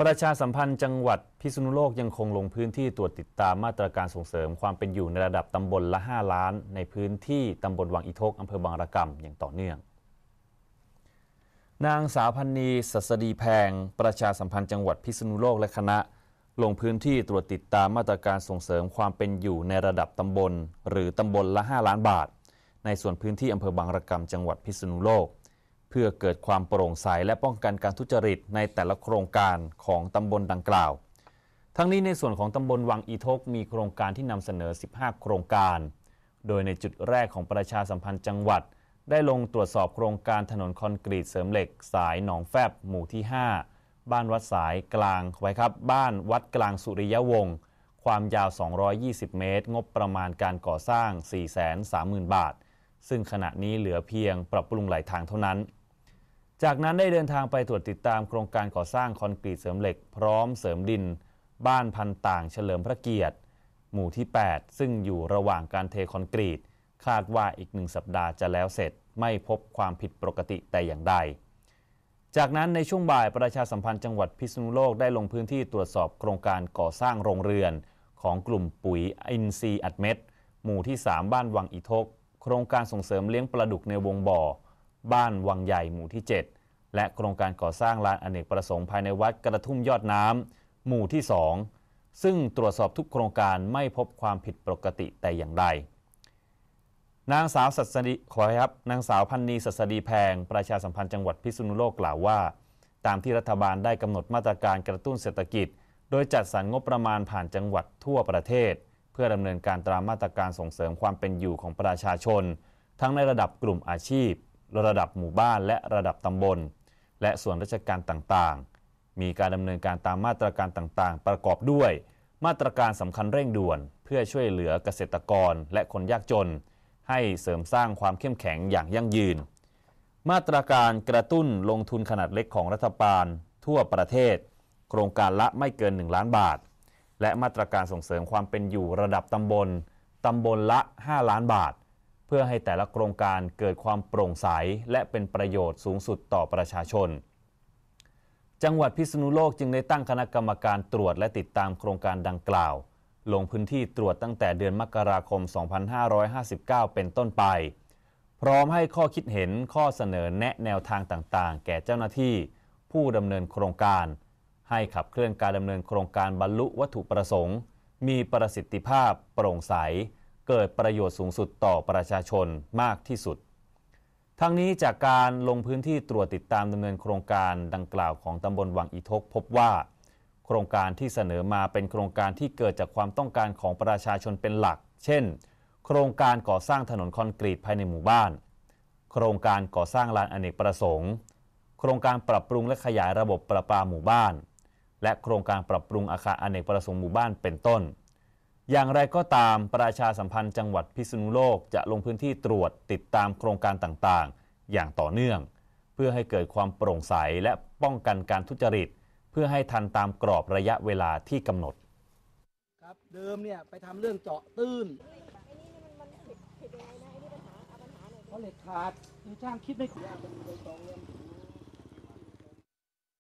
ประชาสัมพันธ์จังหวัดพิษณุโลกยังคงลงพื้นที่ตรวจติดตามมาตรการส่งเสริมความเป็นอยู่ในระดับตำบลละ 5 ล้าน ในพื้นที่ตำบลวังอีทกอำเภอบางระกำอย่างต่อเนื่อง นางสาวพันนีสัสดีแพง ประชาสัมพันธ์จังหวัดพิษณุโลกและคณะ ลงพื้นที่ตรวจติดตามมาตรการส่งเสริมความเป็นอยู่ในระดับตำบลหรือตำบลละ 5 ล้านบาท ในส่วนพื้นที่อำเภอบางระกำจังหวัดพิษณุโลกเพื่อเกิดความโปร่งใสและป้องกันการทุจริตในแต่ละโครงการของตำบลดังกล่าว ทั้งนี้ในส่วนของตำบลวังอีทกมีโครงการที่นำเสนอ 15 โครงการ โดยในจุดแรกของประชาสัมพันธ์จังหวัด ได้ลงตรวจสอบโครงการถนนคอนกรีตเสริมเหล็ก สายหนองแฟบ หมู่ที่ 5 บ้านวัดสายกลางไว้ครับ บ้านวัดกลางสุริยวงศ์ ความยาว 220 เมตร งบประมาณการก่อสร้าง 430,000 บาท ซึ่งขณะนี้เหลือเพียงปรับปรุงหลายทางเท่านั้นจากนั้น ได้เดินทางไปตรวจติดตามโครงการก่อสร้างคอนกรีตเสริมเหล็ก พร้อมเสริมดินบ้านพันต่างเฉลิมพระเกียรติ หมู่ที่ 8 ซึ่งอยู่ระหว่างการเทคอนกรีต คาดว่าอีกหนึ่งสัปดาห์จะแล้วเสร็จไม่พบความผิดปกติแต่อย่างใด จากนั้นในช่วงบ่ายประชาสัมพันธ์จังหวัดพิษณุโลก ได้ลงพื้นที่ตรวจสอบโครงการก่อสร้างโรงเรือนของกลุ่มปุ๋ยอินทรีย์อัดเม็ดหมู่ที่ 3 บ้านวังอีทก โครงการส่งเสริมเลี้ยงปลาดุกในวงบ่อบ้านวังใหญ่หมู่ที่ 7 และโครงการก่อสร้างลานอนเนกประสงค์ภายในวัดกระทุ่มยอดน้ำหมู่ที่ 2 ซึ่งตรวจสอบทุกโครงการไม่พบความผิดปกติแต่อย่างใดนางสาวสัสดีขอครับนางสาวพันนีสัสดีแพง ประชาสัมพันธ์จังหวัดพิษณุโลกกล่าวว่า ตามที่รัฐบาลได้กำหนดมาตรการกระตุ้นเศรษฐกิจ โดยจัดสรรงบประมาณผ่านจังหวัดทั่วประเทศ เพื่อดำเนินการตามมาตรการส่งเสริมความเป็นอยู่ของประชาชน ทั้งในระดับกลุ่มอาชีพระดับหมู่บ้านและระดับตำบลและส่วนราชการต่างๆ มีการดำเนินการตามมาตรการต่างๆ ประกอบด้วย มาตรการสำคัญเร่งด่วนเพื่อช่วยเหลือเกษตรกรและคนยากจน ให้เสริมสร้างความเข้มแข็งอย่างยั่งยืน มาตรการกระตุ้นลงทุนขนาดเล็กของรัฐบาล ทั่วประเทศ โครงการละไม่เกิน 1 ล้านบาท และมาตรการส่งเสริมความเป็นอยู่ระดับตำบลตำบลละ 5 ล้านบาทพื่อให้แต่ละโครงการเกิดความโปร่งใสและเป็นประโยชน์สูงสุดต่อประชาชน จังหวัดพิษณุโลกจึงได้ตั้งคณะกรรมการตรวจและติดตามโครงการดังกล่าว ลงพื้นที่ตรวจตั้งแต่เดือนมกราคม 2559 เป็นต้นไป พร้อมให้ข้อคิดเห็นข้อเสนอแนะแนวทางต่างๆ แก่เจ้าหน้าที่ผู้ดำเนินโครงการ ให้ขับเคลื่อนการดำเนินโครงการบรรลุวัตถุประสงค์ มีประสิทธิภาพ โปร่งใสเกิดประโยชน์สูงสุดต่อประชาชนมากที่สุด ทั้งนี้จากการลงพื้นที่ตรวจติดตามดำเนินโครงการดังกล่าวของตำบลวังอีทกพบว่า โครงการที่เสนอมาเป็นโครงการที่เกิดจากความต้องการของประชาชนเป็นหลัก เช่น โครงการก่อสร้างถนนคอนกรีตภายในหมู่บ้าน โครงการก่อสร้างลานอเนกประสงค์ โครงการปรับปรุงและขยายระบบประปาหมู่บ้าน และโครงการปรับปรุงอาคารอเนกประสงค์หมู่บ้าน เป็นต้นอย่างไรก็ตามประชาสัมพันธ์จังหวัดพิษณุโลกจะลงพื้นที่ตรวจติดตามโครงการต่างๆอย่างต่อเนื่อง เพื่อให้เกิดความโปร่งใส และป้องกันการทุจริต เพื่อให้ทันตามกรอบระยะเวลาที่กำหนด ครับเดิมเนี่ย ไปทำเรื่องเจาะตื้นเพราะเหล็กขาดช่างคิดไม่ถึง